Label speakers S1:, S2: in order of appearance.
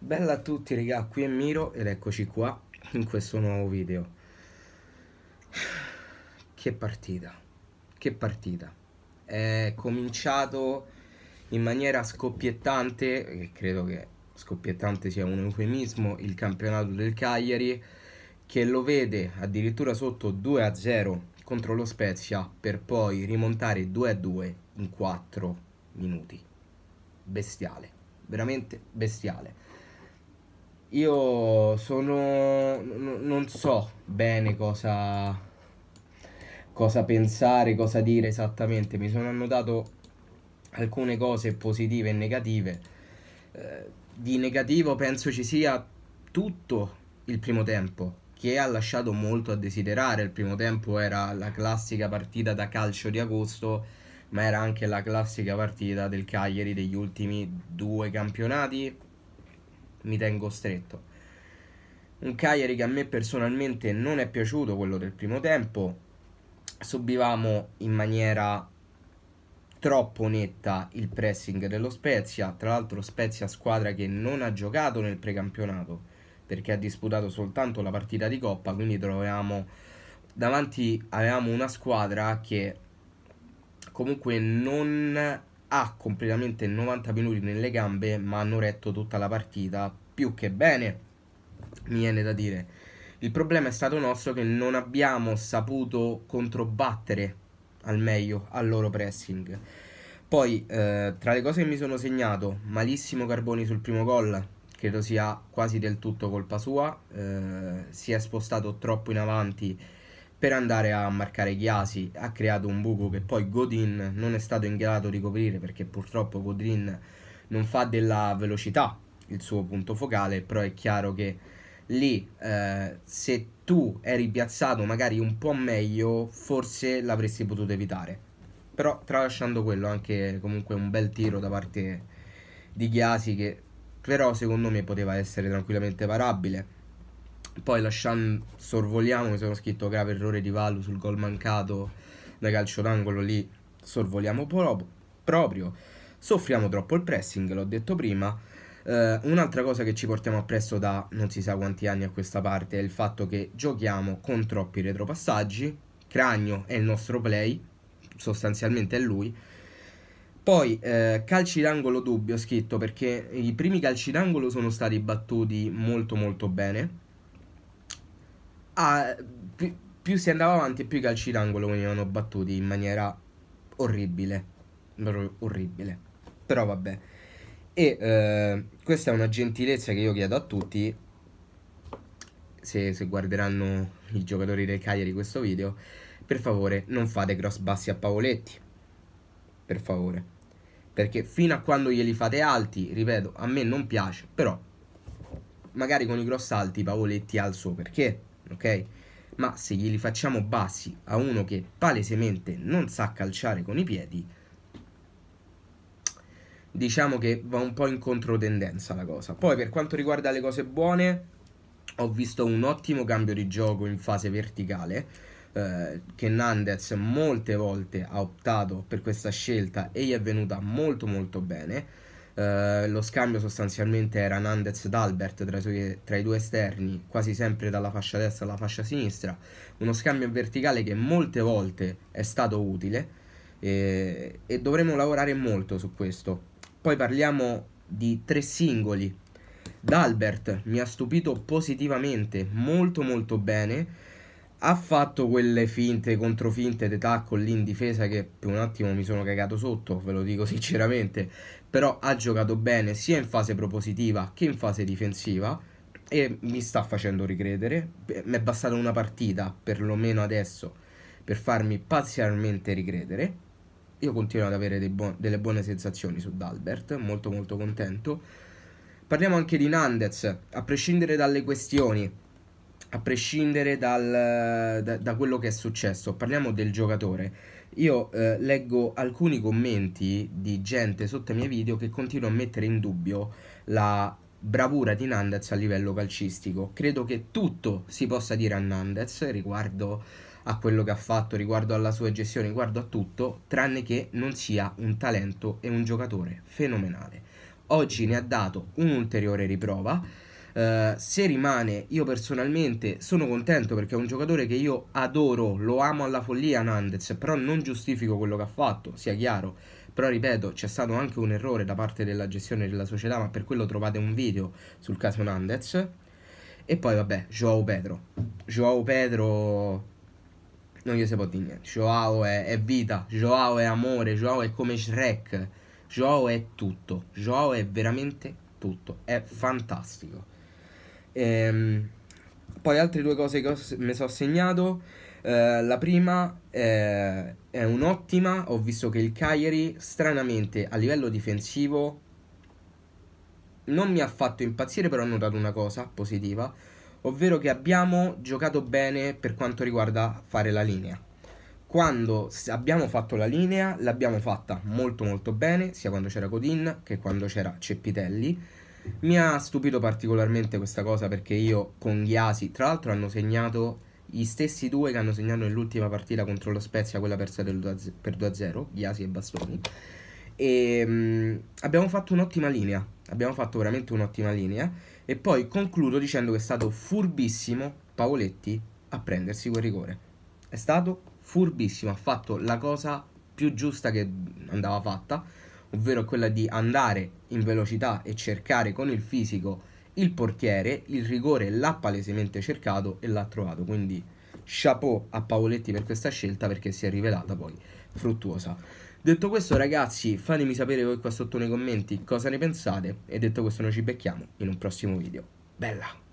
S1: Bella a tutti raga, qui è Miro ed eccoci qua in questo nuovo video Che partita, che partita È cominciato in maniera scoppiettante, e credo che scoppiettante sia un eufemismo, il campionato del Cagliari Che lo vede addirittura sotto 2-0 contro lo Spezia per poi rimontare 2-2 in 4 minuti Bestiale, veramente bestiale io sono... N- non so bene cosa... cosa pensare, cosa dire esattamente. Mi sono annotato alcune cose positive e negative. Eh, di negativo penso ci sia tutto il primo tempo, che ha lasciato molto a desiderare. Il primo tempo era la classica partita da calcio di agosto, ma era anche la classica partita del Cagliari degli ultimi due campionati, mi tengo stretto. Un Cagliari che a me personalmente non è piaciuto, quello del primo tempo, subivamo in maniera troppo netta il pressing dello Spezia, tra l'altro Spezia squadra che non ha giocato nel precampionato perché ha disputato soltanto la partita di coppa, quindi troviamo davanti avevamo una squadra che comunque non ha completamente 90 minuti nelle gambe, ma hanno retto tutta la partita più che bene, mi viene da dire. Il problema è stato nostro che non abbiamo saputo controbattere al meglio al loro pressing. Poi, eh, tra le cose che mi sono segnato, malissimo Carboni sul primo gol, credo sia quasi del tutto colpa sua, eh, si è spostato troppo in avanti per andare a marcare Chiasi ha creato un buco che poi Godin non è stato in grado di coprire perché purtroppo Godin non fa della velocità il suo punto focale, però è chiaro che lì eh, se tu eri piazzato magari un po' meglio forse l'avresti potuto evitare. Però tralasciando quello anche comunque un bel tiro da parte di Ghiasi che però secondo me poteva essere tranquillamente parabile poi lasciando, sorvoliamo, mi sono scritto grave errore di Vallo sul gol mancato da calcio d'angolo lì, sorvoliamo pro proprio, soffriamo troppo il pressing, l'ho detto prima. Uh, un'altra cosa che ci portiamo appresso da non si sa quanti anni a questa parte è il fatto che giochiamo con troppi retropassaggi. Cragno è il nostro play, sostanzialmente è lui. Poi uh, calci d'angolo dubbio scritto perché i primi calci d'angolo sono stati battuti molto molto bene ah, più, più, si andava avanti, più i calci d'angolo venivano battuti in maniera orribile. Orribile. Però vabbè. E eh, questa è una gentilezza che io chiedo a tutti. Se, se guarderanno i giocatori del Cagliari questo video, per favore non fate cross bassi a Pavoletti. Per favore perché fino a quando glieli fate alti, ripeto, a me non piace, però magari con i cross alti Pavoletti ha il suo perché ok? Ma se glieli facciamo bassi a uno che palesemente non sa calciare con i piedi, diciamo che va un po' in controtendenza la cosa. Poi per quanto riguarda le cose buone, ho visto un ottimo cambio di gioco in fase verticale, eh, che Nandez molte volte ha optato per questa scelta e gli è venuta molto molto bene eh, lo scambio sostanzialmente era Nandez d'Albert tra i, suoi, tra i due esterni, quasi sempre dalla fascia destra alla fascia sinistra, uno scambio verticale che molte volte è stato utile eh, e dovremo lavorare molto su questo. Poi parliamo di tre singoli. D'Albert mi ha stupito positivamente, molto molto bene. Ha fatto quelle finte, controfinte, de tackle lì in difesa che per un attimo mi sono cagato sotto, ve lo dico sinceramente però ha giocato bene sia in fase propositiva che in fase difensiva e mi sta facendo ricredere. Mi è bastata una partita, perlomeno adesso, per farmi parzialmente ricredere. Io continuo ad avere buon, delle buone sensazioni su Dalbert, molto molto contento. Parliamo anche di Nandez, a prescindere dalle questioni, a prescindere dal, da, da quello che è successo, parliamo del giocatore io eh, leggo alcuni commenti di gente sotto i miei video che continua a mettere in dubbio la bravura di Nandez a livello calcistico. Credo che tutto si possa dire a Nandez riguardo a quello che ha fatto, riguardo alla sua gestione, riguardo a tutto, tranne che non sia un talento e un giocatore fenomenale. Oggi ne ha dato un'ulteriore riprova eh, se rimane, io personalmente sono contento perché è un giocatore che io adoro, lo amo alla follia Nandez, però non giustifico quello che ha fatto, sia chiaro. Però ripeto, c'è stato anche un errore da parte della gestione della società, ma per quello trovate un video sul caso Nandez. E poi vabbè, Joao Pedro. Joao Pedro non gli si può dire niente. Joao è, è vita, Joao è amore, Joao è come Shrek. Joao è tutto, Joao è veramente tutto, è fantastico. Ehm, poi altre due cose che ho, mi sono segnato. Eh, la prima eh, è un'ottima, ho visto che il Cagliari stranamente a livello difensivo non mi ha fatto impazzire, però ho notato una cosa positiva, ovvero che abbiamo giocato bene per quanto riguarda fare la linea. Quando abbiamo fatto la linea l'abbiamo fatta molto molto bene, sia quando c'era Godin che quando c'era Ceppitelli mi ha stupito particolarmente questa cosa perché io con Ghiasi, tra l'altro, hanno segnato gli stessi due che hanno segnato nell'ultima partita contro lo Spezia, quella persa per 2-0, Ghiasi e Bastoni. E, ehm, mh, abbiamo fatto un'ottima linea, abbiamo fatto veramente un'ottima linea. E poi concludo dicendo che è stato furbissimo Paoletti a prendersi quel rigore. È stato furbissimo, ha fatto la cosa più giusta che andava fatta ovvero quella di andare in velocità e cercare con il fisico il portiere, il rigore l'ha palesemente cercato e l'ha trovato, quindi chapeau a Paoletti per questa scelta perché si è rivelata poi fruttuosa. Detto questo ragazzi fatemi sapere voi qua sotto nei commenti cosa ne pensate e detto questo noi ci becchiamo in un prossimo video. Bella!